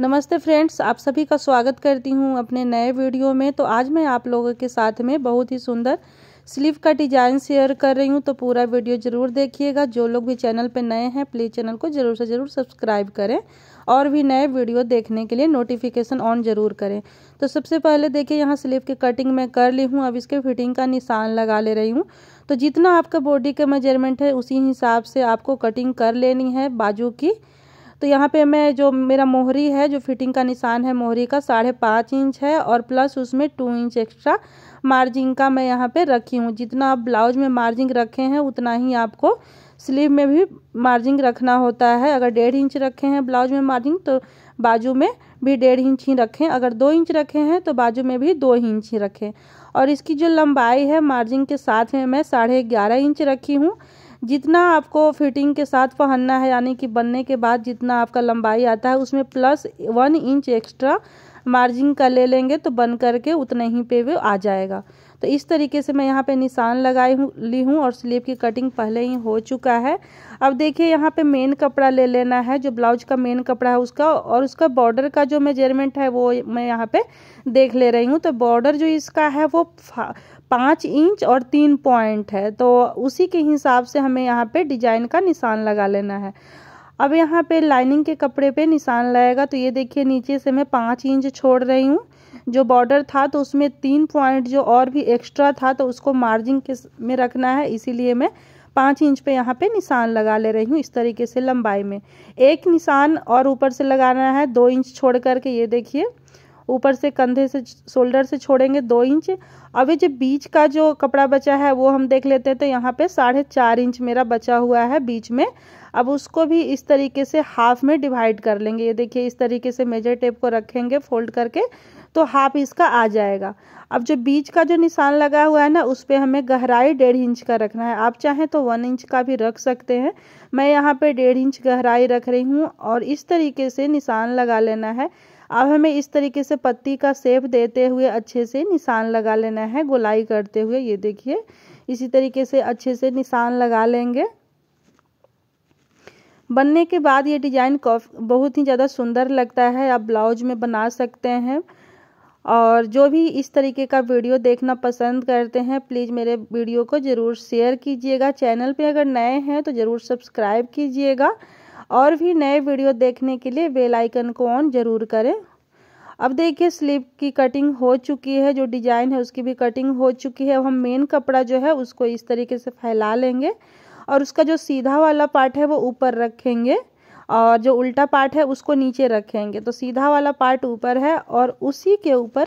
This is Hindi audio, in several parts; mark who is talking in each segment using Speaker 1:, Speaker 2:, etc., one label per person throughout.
Speaker 1: नमस्ते फ्रेंड्स आप सभी का स्वागत करती हूँ अपने नए वीडियो में तो आज मैं आप लोगों के साथ में बहुत ही सुंदर स्लीव का डिजाइन शेयर कर रही हूँ तो पूरा वीडियो ज़रूर देखिएगा जो लोग भी चैनल पर नए हैं प्लीज़ चैनल को ज़रूर से ज़रूर सब्सक्राइब करें और भी नए वीडियो देखने के लिए नोटिफिकेशन ऑन ज़रूर करें तो सबसे पहले देखिए यहाँ स्लीव की कटिंग मैं कर ली हूँ अब इसके फिटिंग का निशान लगा ले रही हूँ तो जितना आपका बॉडी का मेजरमेंट है उसी हिसाब से आपको कटिंग कर लेनी है बाजू की तो यहाँ पे मैं जो मेरा मोहरी है जो फिटिंग का निशान है मोहरी का साढ़े पाँच इंच है और प्लस उसमें टू इंच एक्स्ट्रा मार्जिन का मैं यहाँ पे रखी हूँ जितना आप ब्लाउज में मार्जिन रखे हैं उतना ही आपको स्लीव में भी मार्जिन रखना होता है अगर डेढ़ इंच रखे हैं ब्लाउज में मार्जिन तो बाजू में भी डेढ़ इंच ही रखें अगर दो इंच रखे हैं तो बाजू में भी दो इंच ही रखें और इसकी जो लंबाई है मार्जिन के साथ में मैं साढ़े ग्यारह इंच रखी हूँ जितना आपको फिटिंग के साथ पहनना है यानी कि बनने के बाद जितना आपका लंबाई आता है उसमें plus one inch extra margin का ले लेंगे तो बन करके उतने ही पे वो आ जाएगा तो इस तरीके से मैं यहाँ पे निशान लगाई हूँ ली हूँ और स्लीव की कटिंग पहले ही हो चुका है अब देखिए यहाँ पे मेन कपड़ा ले लेना है जो ब्लाउज का मेन कपड़ा है उसका और उसका बॉर्डर का जो मेजरमेंट है वो मैं यहाँ पे देख ले रही हूँ तो बॉर्डर जो इसका है वो पाँच इंच और तीन पॉइंट है तो उसी के हिसाब से हमें यहाँ पे डिजाइन का निशान लगा लेना है अब यहाँ पे लाइनिंग के कपड़े पे निशान लगेगा तो ये देखिए नीचे से मैं पाँच इंच छोड़ रही हूँ जो बॉर्डर था तो उसमें तीन पॉइंट जो और भी एक्स्ट्रा था तो उसको मार्जिन के में रखना है इसीलिए मैं पाँच इंच पे यहाँ पे निशान लगा ले रही हूँ इस तरीके से लंबाई में एक निशान और ऊपर से लगाना है दो इंच छोड़ करके ये देखिए ऊपर से कंधे से शोल्डर से छोड़ेंगे दो इंच अभी जो बीच का जो कपड़ा बचा है वो हम देख लेते हैं तो यहाँ पे साढ़े चार इंच मेरा बचा हुआ है बीच में अब उसको भी इस तरीके से हाफ में डिवाइड कर लेंगे ये देखिए इस तरीके से मेजर टेप को रखेंगे फोल्ड करके तो हाफ इसका आ जाएगा अब जो बीच का जो निशान लगा हुआ है ना उस पर हमें गहराई डेढ़ इंच का रखना है आप चाहें तो वन इंच का भी रख सकते हैं मैं यहाँ पे डेढ़ इंच गहराई रख रही हूँ और इस तरीके से निशान लगा लेना है अब हमें इस तरीके से पत्ती का सेप देते हुए अच्छे से निशान लगा लेना है गोलाई करते हुए ये देखिए इसी तरीके से अच्छे से निशान लगा लेंगे बनने के बाद ये डिजाइन बहुत ही ज़्यादा सुंदर लगता है आप ब्लाउज में बना सकते हैं और जो भी इस तरीके का वीडियो देखना पसंद करते हैं प्लीज़ मेरे वीडियो को ज़रूर शेयर कीजिएगा चैनल पे अगर नए हैं तो ज़रूर सब्सक्राइब कीजिएगा और भी नए वीडियो देखने के लिए बेल आइकन को ऑन ज़रूर करें अब देखिए स्लीव की कटिंग हो चुकी है जो डिजाइन है उसकी भी कटिंग हो चुकी है अब हम मेन कपड़ा जो है उसको इस तरीके से फैला लेंगे और उसका जो सीधा वाला पार्ट है वो ऊपर रखेंगे और जो उल्टा पार्ट है उसको नीचे रखेंगे तो सीधा वाला पार्ट ऊपर है और उसी के ऊपर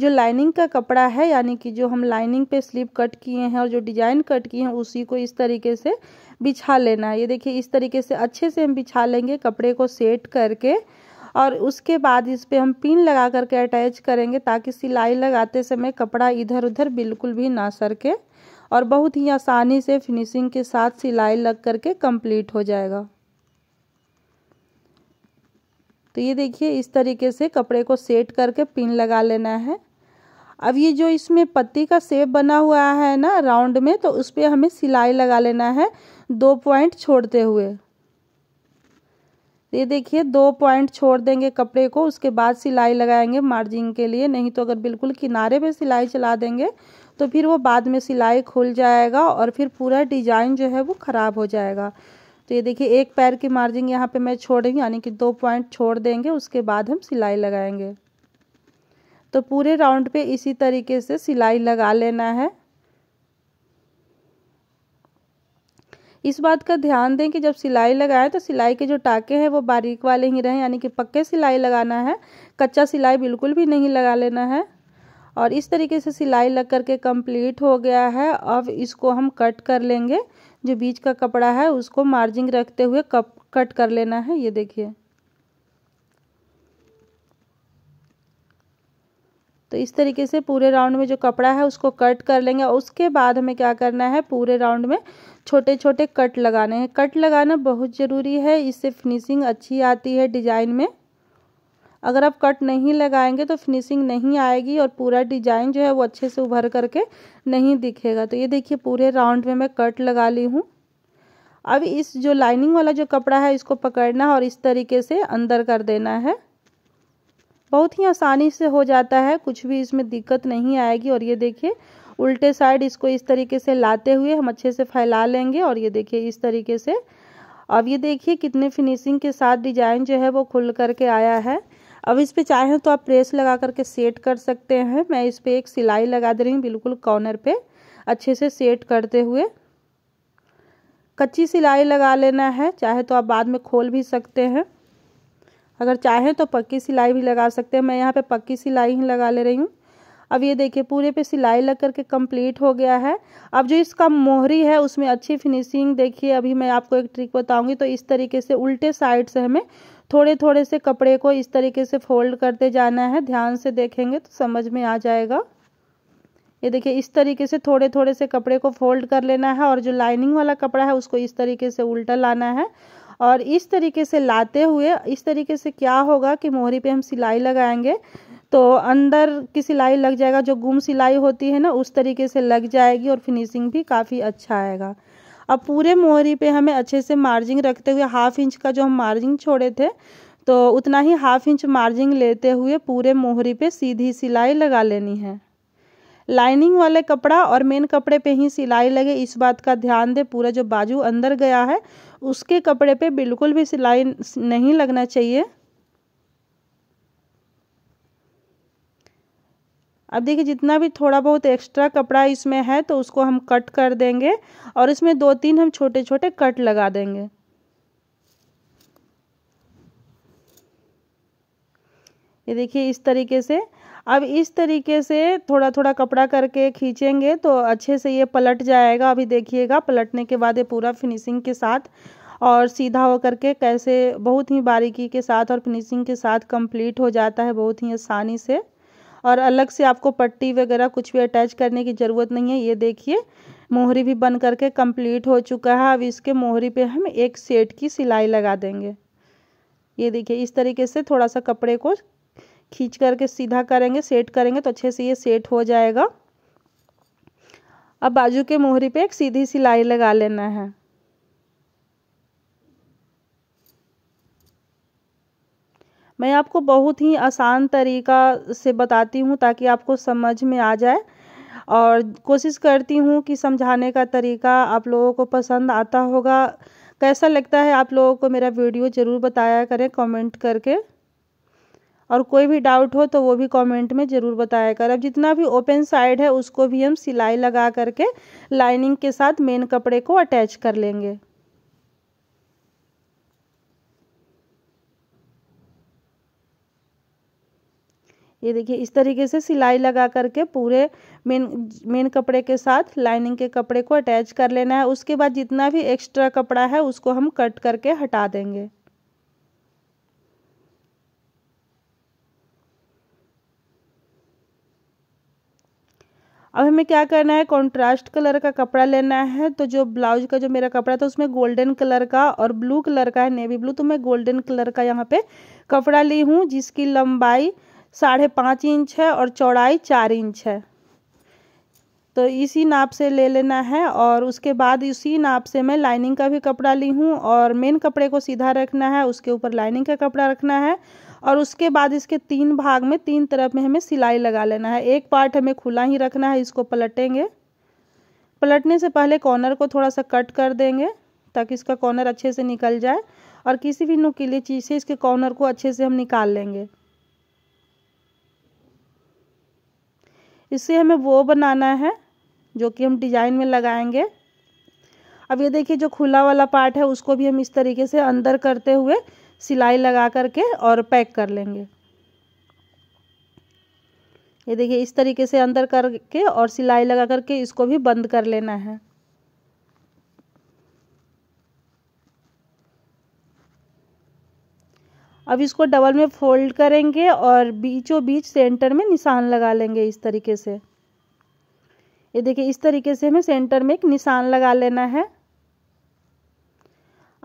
Speaker 1: जो लाइनिंग का कपड़ा है यानी कि जो हम लाइनिंग पे स्लीव कट किए हैं और जो डिजाइन कट किए हैं उसी को इस तरीके से बिछा लेना है ये देखिए इस तरीके से अच्छे से हम बिछा लेंगे कपड़े को सेट करके और उसके बाद इस पर हम पिन लगा करके अटैच करेंगे ताकि सिलाई लगाते समय कपड़ा इधर उधर बिल्कुल भी ना सरके और बहुत ही आसानी से फिनिशिंग के साथ सिलाई लग करके कंप्लीट हो जाएगा तो ये देखिए इस तरीके से कपड़े को सेट करके पिन लगा लेना है अब ये जो इसमें पत्ती का सेप बना हुआ है ना राउंड में तो उस पर हमें सिलाई लगा लेना है दो पॉइंट छोड़ते हुए ये देखिए दो पॉइंट छोड़ देंगे कपड़े को उसके बाद सिलाई लगाएंगे मार्जिन के लिए नहीं तो अगर बिल्कुल किनारे पे सिलाई चला देंगे तो फिर वो बाद में सिलाई खुल जाएगा और फिर पूरा डिजाइन जो है वो ख़राब हो जाएगा तो ये देखिए एक पैर की मार्जिन यहाँ पे मैं छोड़ेंगी यानी कि दो पॉइंट छोड़ देंगे उसके बाद हम सिलाई लगाएंगे तो पूरे राउंड पे इसी तरीके से सिलाई लगा लेना है इस बात का ध्यान दें कि जब सिलाई लगाएं तो सिलाई के जो टाके हैं वो बारीक वाले ही रहें यानी कि पक्के सिलाई लगाना है कच्चा सिलाई बिल्कुल भी नहीं लगा लेना है और इस तरीके से सिलाई लग करके कंप्लीट हो गया है अब इसको हम कट कर लेंगे जो बीच का कपड़ा है उसको मार्जिंग रखते हुए कप कट कर लेना है ये देखिए तो इस तरीके से पूरे राउंड में जो कपड़ा है उसको कट कर लेंगे उसके बाद हमें क्या करना है पूरे राउंड में छोटे छोटे कट लगाने हैं कट लगाना बहुत ज़रूरी है इससे फिनिशिंग अच्छी आती है डिज़ाइन में अगर आप कट नहीं लगाएंगे तो फिनिशिंग नहीं आएगी और पूरा डिजाइन जो है वो अच्छे से उभर करके नहीं दिखेगा तो ये देखिए पूरे राउंड में मैं कट लगा ली हूँ अब इस जो लाइनिंग वाला जो कपड़ा है इसको पकड़ना है और इस तरीके से अंदर कर देना है बहुत ही आसानी से हो जाता है कुछ भी इसमें दिक्कत नहीं आएगी और ये देखिए उल्टे साइड इसको इस तरीके से लाते हुए हम अच्छे से फैला लेंगे और ये देखिए इस तरीके से अब ये देखिए कितने फिनिशिंग के साथ डिजाइन जो है वो खुल करके आया है अब इस पर चाहें तो आप प्रेस लगा करके सेट कर सकते हैं मैं इस पर एक सिलाई लगा दे रही हूँ बिल्कुल कॉर्नर पे अच्छे से सेट करते हुए कच्ची सिलाई लगा लेना है चाहे तो आप बाद में खोल भी सकते हैं अगर चाहें तो पक्की सिलाई भी लगा सकते हैं मैं यहाँ पे पक्की सिलाई ही लगा ले रही हूँ अब ये देखिए पूरे पे सिलाई लग करके कंप्लीट हो गया है अब जो इसका मोहरी है उसमें अच्छी फिनिशिंग देखिए अभी मैं आपको एक ट्रिक बताऊंगी तो इस तरीके से उल्टे साइड से हमें थोड़े थोड़े से कपड़े को इस तरीके से फोल्ड करते जाना है ध्यान से देखेंगे तो समझ में आ जाएगा ये देखिए इस तरीके से थोड़े थोड़े से कपड़े को फोल्ड कर लेना है और जो लाइनिंग वाला कपड़ा है उसको इस तरीके से उल्टा लाना है और इस तरीके से लाते हुए इस तरीके से क्या होगा कि मोहरी पे हम सिलाई लगाएंगे तो अंदर की सिलाई लग जाएगा जो गुम सिलाई होती है ना उस तरीके से लग जाएगी और फिनिशिंग भी काफ़ी अच्छा आएगा अब पूरे मोहरी पे हमें अच्छे से मार्जिंग रखते हुए हाफ इंच का जो हम मार्जिंग छोड़े थे तो उतना ही हाफ इंच मार्जिंग लेते हुए पूरे मोहरी पे सीधी सिलाई लगा लेनी है लाइनिंग वाले कपड़ा और मेन कपड़े पे ही सिलाई लगे इस बात का ध्यान दें पूरा जो बाजू अंदर गया है उसके कपड़े पे बिल्कुल भी सिलाई नहीं लगना चाहिए अब देखिए जितना भी थोड़ा बहुत एक्स्ट्रा कपड़ा इसमें है तो उसको हम कट कर देंगे और इसमें दो तीन हम छोटे छोटे कट लगा देंगे ये देखिए इस तरीके से अब इस तरीके से थोड़ा थोड़ा कपड़ा करके खींचेंगे तो अच्छे से ये पलट जाएगा अभी देखिएगा पलटने के बाद ये पूरा फिनिशिंग के साथ और सीधा हो करके कैसे बहुत ही बारीकी के साथ और फिनिशिंग के साथ कंप्लीट हो जाता है बहुत ही आसानी से और अलग से आपको पट्टी वगैरह कुछ भी अटैच करने की ज़रूरत नहीं है ये देखिए मोहरी भी बन करके कंप्लीट हो चुका है अब इसके मोहरी पे हम एक सेट की सिलाई लगा देंगे ये देखिए इस तरीके से थोड़ा सा कपड़े को खींच करके सीधा करेंगे सेट करेंगे तो अच्छे से ये सेट हो जाएगा अब बाजू के मोहरी पे एक सीधी सिलाई लगा लेना है मैं आपको बहुत ही आसान तरीका से बताती हूँ ताकि आपको समझ में आ जाए और कोशिश करती हूँ कि समझाने का तरीका आप लोगों को पसंद आता होगा कैसा लगता है आप लोगों को मेरा वीडियो ज़रूर बताया करें कमेंट करके और कोई भी डाउट हो तो वो भी कमेंट में ज़रूर बताया कर अब जितना भी ओपन साइड है उसको भी हम सिलाई लगा करके लाइनिंग के साथ मेन कपड़े को अटैच कर लेंगे ये देखिए इस तरीके से सिलाई लगा करके पूरे मेन मेन कपड़े के साथ लाइनिंग के कपड़े को अटैच कर लेना है उसके बाद जितना भी एक्स्ट्रा कपड़ा है उसको हम कट करके हटा देंगे अब हमें क्या करना है कॉन्ट्रास्ट कलर का कपड़ा लेना है तो जो ब्लाउज का जो मेरा कपड़ा था उसमें गोल्डन कलर का और ब्लू कलर का है नेवी ब्लू तो मैं गोल्डन कलर का यहाँ पे कपड़ा ली हूँ जिसकी लंबाई साढ़े पाँच इंच है और चौड़ाई चार इंच है तो इसी नाप से ले लेना है और उसके बाद इसी नाप से मैं लाइनिंग का भी कपड़ा ली हूँ और मेन कपड़े को सीधा रखना है उसके ऊपर लाइनिंग का कपड़ा रखना है और उसके बाद इसके तीन भाग में तीन तरफ में हमें सिलाई लगा लेना है एक पार्ट हमें खुला ही रखना है इसको पलटेंगे पलटने से पहले कॉर्नर को थोड़ा सा कट कर देंगे ताकि इसका कॉर्नर अच्छे से निकल जाए और किसी भी नुकीली चीज़ से इसके कॉर्नर को अच्छे से हम निकाल लेंगे इससे हमें वो बनाना है जो कि हम डिजाइन में लगाएंगे अब ये देखिए जो खुला वाला पार्ट है उसको भी हम इस तरीके से अंदर करते हुए सिलाई लगा करके और पैक कर लेंगे ये देखिए इस तरीके से अंदर करके और सिलाई लगा करके इसको भी बंद कर लेना है अब इसको डबल में फोल्ड करेंगे और बीचों बीच सेंटर में निशान लगा लेंगे इस तरीके से ये देखिए इस तरीके से हमें सेंटर में एक निशान लगा लेना है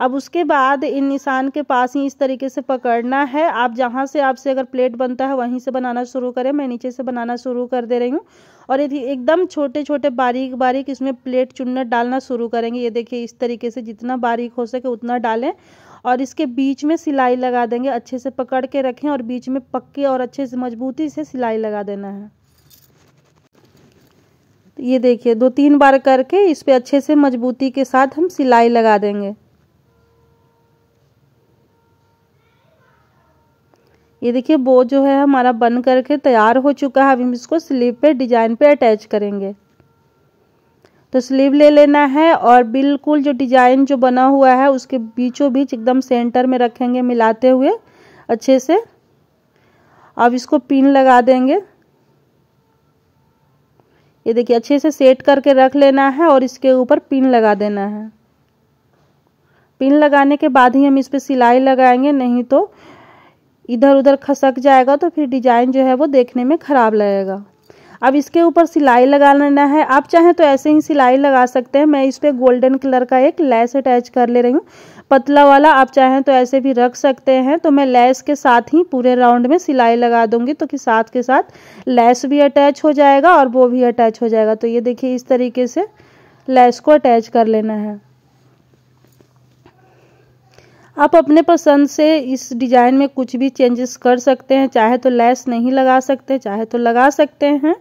Speaker 1: अब उसके बाद इन निशान के पास ही इस तरीके से पकड़ना है आप जहाँ से आपसे अगर प्लेट बनता है वहीं से बनाना शुरू करें मैं नीचे से बनाना शुरू कर दे रही हूँ और यदि एकदम छोटे छोटे बारीक बारीक इसमें प्लेट चुन्नट डालना शुरू करेंगे ये देखिए इस तरीके से जितना बारीक हो सके उतना डालें और इसके बीच में सिलाई लगा देंगे अच्छे से पकड़ के रखें और बीच में पक्के और अच्छे से मजबूती से सिलाई लगा देना है तो ये देखिए दो तीन बार करके इस पर अच्छे से मजबूती के साथ हम सिलाई लगा देंगे ये देखिए बो जो है हमारा बन करके तैयार हो चुका है अब हम इसको स्लीव पे डिजाइन पे अटैच करेंगे तो स्लीव ले लेना है और बिल्कुल जो डिजाइन जो बना हुआ है उसके बीचों बीच एकदम सेंटर में रखेंगे मिलाते हुए अच्छे से अब इसको पिन लगा देंगे ये देखिए अच्छे से सेट करके रख लेना है और इसके ऊपर पिन लगा देना है पिन लगाने के बाद ही हम इस पर सिलाई लगाएंगे नहीं तो इधर उधर खसक जाएगा तो फिर डिजाइन जो है वो देखने में ख़राब लगेगा अब इसके ऊपर सिलाई लगा लेना है आप चाहें तो ऐसे ही सिलाई लगा सकते हैं मैं इस पर गोल्डन कलर का एक लैस अटैच कर ले रही हूँ पतला वाला आप चाहें तो ऐसे भी रख सकते हैं तो मैं लैस के साथ ही पूरे राउंड में सिलाई लगा दूंगी तो कि साथ के साथ लैस भी अटैच हो जाएगा और वो भी अटैच हो जाएगा तो ये देखिए इस तरीके से लैस को अटैच कर लेना है आप अपने पसंद से इस डिज़ाइन में कुछ भी चेंजेस कर सकते हैं चाहे तो लैस नहीं लगा सकते चाहे तो लगा सकते हैं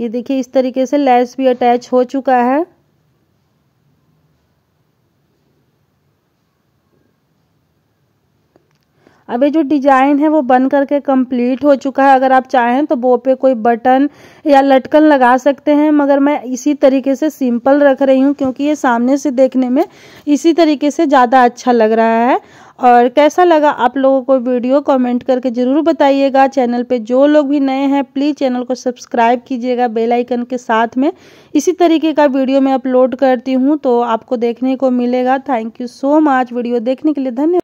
Speaker 1: ये देखिए इस तरीके से लैस भी अटैच हो चुका है अब ये जो डिजाइन है वो बन करके कंप्लीट हो चुका है अगर आप चाहें तो बो पे कोई बटन या लटकन लगा सकते हैं मगर मैं इसी तरीके से सिंपल रख रही हूँ क्योंकि ये सामने से देखने में इसी तरीके से ज़्यादा अच्छा लग रहा है और कैसा लगा आप लोगों को वीडियो कमेंट करके ज़रूर बताइएगा चैनल पे जो लोग भी नए हैं प्लीज़ चैनल को सब्सक्राइब कीजिएगा बेल आइकन के साथ में इसी तरीके का वीडियो मैं अपलोड करती हूँ तो आपको देखने को मिलेगा thank you so much video देखने के लिए धन्यवाद